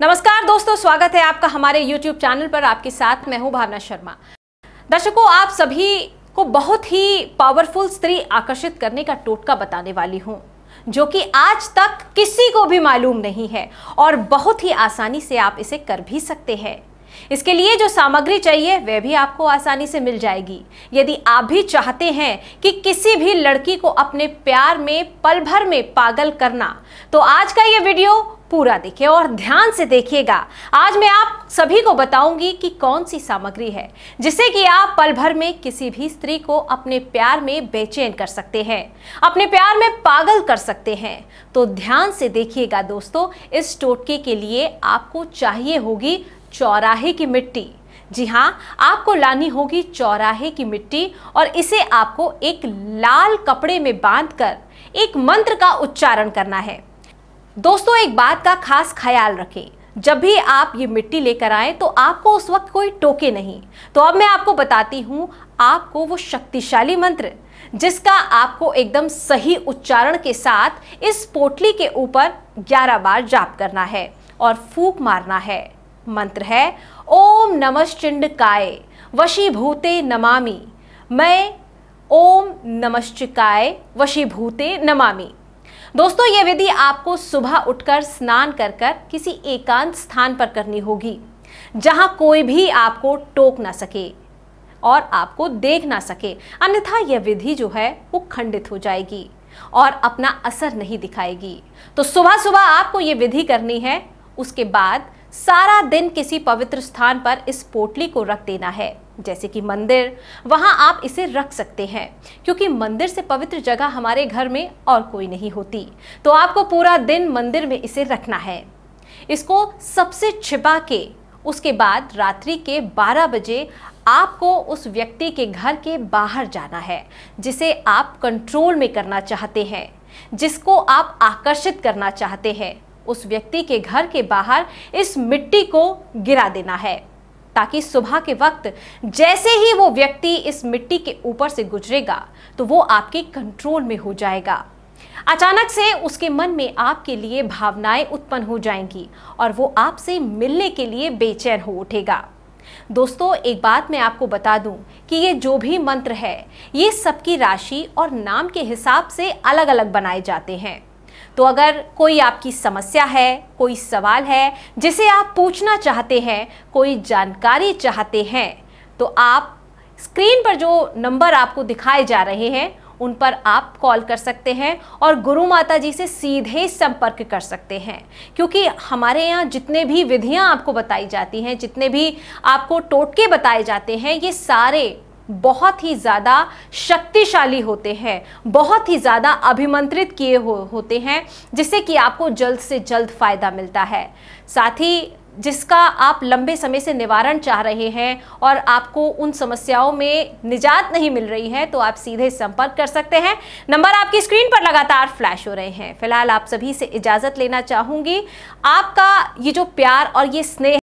नमस्कार दोस्तों स्वागत है आपका हमारे YouTube चैनल पर आपके साथ मैं हूं भावना शर्मा दर्शकों आप सभी को बहुत ही पावरफुल स्त्री आकर्षित करने का टोटका बताने वाली हूं जो कि आज तक किसी को भी मालूम नहीं है और बहुत ही आसानी से आप इसे कर भी सकते हैं इसके लिए जो सामग्री चाहिए वह भी आपको आसानी से मिल जाएगी यदि आप भी चाहते हैं कि किसी भी लड़की को अपने प्यार में पल भर में पागल करना तो आज का ये वीडियो पूरा देखिए और ध्यान से देखिएगा आज मैं आप सभी को बताऊंगी कि कौन सी सामग्री है जिसे कि आप पल भर में किसी भी स्त्री को अपने प्यार में बेचैन कर सकते हैं अपने प्यार में पागल कर सकते हैं तो ध्यान से देखिएगा दोस्तों इस टोटके के लिए आपको चाहिए होगी चौराहे की मिट्टी जी हाँ आपको लानी होगी चौराहे की मिट्टी और इसे आपको एक लाल कपड़े में बांधकर एक मंत्र का उच्चारण करना है दोस्तों एक बात का खास ख्याल रखें जब भी आप ये मिट्टी लेकर आए तो आपको उस वक्त कोई टोके नहीं तो अब मैं आपको बताती हूँ आपको वो शक्तिशाली मंत्र जिसका आपको एकदम सही उच्चारण के साथ इस पोटली के ऊपर 11 बार जाप करना है और फूक मारना है मंत्र है ओम नमश्चिंड काय वशीभूते नमामि मैं ओम नमश्चिकाय वशीभूते नमामि दोस्तों ये विधि आपको सुबह उठकर स्नान कर कर किसी एकांत स्थान पर करनी होगी जहां कोई भी आपको टोक ना सके और आपको देख ना सके अन्यथा यह विधि जो है वो खंडित हो जाएगी और अपना असर नहीं दिखाएगी तो सुबह सुबह आपको ये विधि करनी है उसके बाद सारा दिन किसी पवित्र स्थान पर इस पोटली को रख देना है जैसे कि मंदिर वहाँ आप इसे रख सकते हैं क्योंकि मंदिर से पवित्र जगह हमारे घर में और कोई नहीं होती तो आपको पूरा दिन मंदिर में इसे रखना है इसको सबसे छिपा के उसके बाद रात्रि के 12 बजे आपको उस व्यक्ति के घर के बाहर जाना है जिसे आप कंट्रोल में करना चाहते हैं जिसको आप आकर्षित करना चाहते हैं उस व्यक्ति के घर के बाहर इस मिट्टी को गिरा देना है ताकि सुबह के वक्त जैसे ही वो व्यक्ति इस मिट्टी के ऊपर से गुजरेगा तो वो आपके कंट्रोल में हो जाएगा अचानक से उसके मन में आपके लिए भावनाएं उत्पन्न हो जाएंगी और वो आपसे मिलने के लिए बेचैन हो उठेगा दोस्तों एक बात मैं आपको बता दूं कि ये जो भी मंत्र है ये सबकी राशि और नाम के हिसाब से अलग अलग बनाए जाते हैं तो अगर कोई आपकी समस्या है कोई सवाल है जिसे आप पूछना चाहते हैं कोई जानकारी चाहते हैं तो आप स्क्रीन पर जो नंबर आपको दिखाए जा रहे हैं उन पर आप कॉल कर सकते हैं और गुरु माता जी से सीधे संपर्क कर सकते हैं क्योंकि हमारे यहाँ जितने भी विधियाँ आपको बताई जाती हैं जितने भी आपको टोटके बताए जाते हैं ये सारे बहुत ही ज़्यादा शक्तिशाली होते हैं बहुत ही ज़्यादा अभिमंत्रित किए हो, होते हैं जिससे कि आपको जल्द से जल्द फ़ायदा मिलता है साथ ही जिसका आप लंबे समय से निवारण चाह रहे हैं और आपको उन समस्याओं में निजात नहीं मिल रही है तो आप सीधे संपर्क कर सकते हैं नंबर आपकी स्क्रीन पर लगातार फ्लैश हो रहे हैं फिलहाल आप सभी से इजाज़त लेना चाहूँगी आपका ये जो प्यार और ये स्नेह